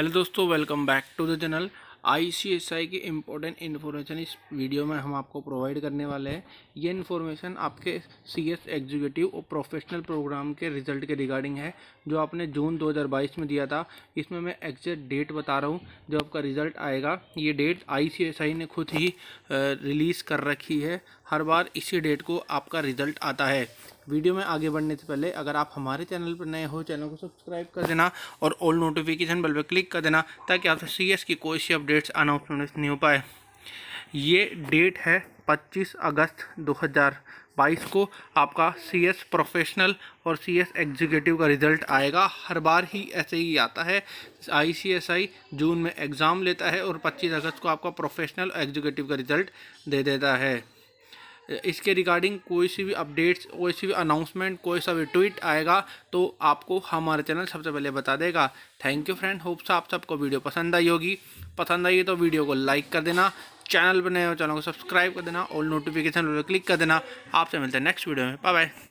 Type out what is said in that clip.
hello दोस्तों welcome back to the channel ICSI की important information इस वीडियो में हम आपको प्रोवाइड करने वाले हैं ये इन्फॉर्मेशन आपके सीएस एग्जीक्यूटिव और प्रोफेशनल प्रोग्राम के रिजल्ट के रिगार्डिंग है जो आपने जून 2022 में दिया था इसमें मैं एग्जैक्ट डेट बता रहा हूँ जो आपका रिजल्ट आएगा ये डेट आई ने खुद ही रिलीज़ कर रखी है हर बार इसी डेट को आपका रिजल्ट आता है वीडियो में आगे बढ़ने से पहले अगर आप हमारे चैनल पर नए हो चैनल को सब्सक्राइब कर देना और ऑल नोटिफिकेशन बल पर क्लिक कर देना ताकि आपसे सी एस की कोई सी अपडेट्स अनाउंसमेंट नहीं हो पाए ये डेट है 25 अगस्त 2022 को आपका सी एस प्रोफेशनल और सी एस एग्जीक्यूटिव का रिज़ल्ट आएगा हर बार ही ऐसे ही आता है आई सी एस आई जून में एग्ज़ाम लेता है और 25 अगस्त को आपका प्रोफेशनल एग्जीक्यूटिव का रिज़ल्ट दे देता है इसके रिगार्डिंग कोई सी भी अपडेट्स कोई सी भी अनाउंसमेंट कोई सा भी ट्वीट आएगा तो आपको हमारा चैनल सबसे पहले बता देगा थैंक यू फ्रेंड होप्स आप सबको वीडियो पसंद आई होगी पसंद आई तो वीडियो को लाइक कर देना चैनल बनाए चैनल को सब्सक्राइब कर देना और नोटिफिकेशन क्लिक कर देना आपसे मिलते हैं नेक्स्ट वीडियो में बाय बाय